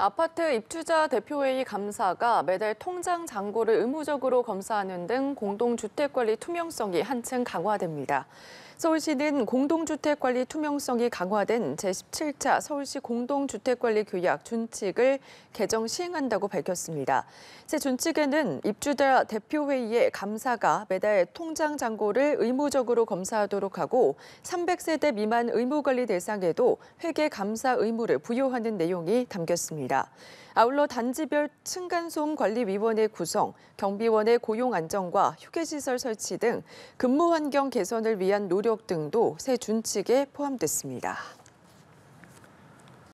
아파트 입주자 대표회의 감사가 매달 통장 잔고를 의무적으로 검사하는 등 공동주택관리 투명성이 한층 강화됩니다. 서울시는 공동주택관리 투명성이 강화된 제17차 서울시 공동주택관리규약 준칙을 개정 시행한다고 밝혔습니다. 새 준칙에는 입주자 대표회의의 감사가 매달 통장 잔고를 의무적으로 검사하도록 하고 300세대 미만 의무관리 대상에도 회계 감사 의무를 부여하는 내용이 담겼습니다. 아울러 단지별 층간소음관리위원회 구성, 경비원의 고용 안정과 휴게시설 설치 등 근무 환경 개선을 위한 노력 가격 등도 새 준칙에 포함됐습니다.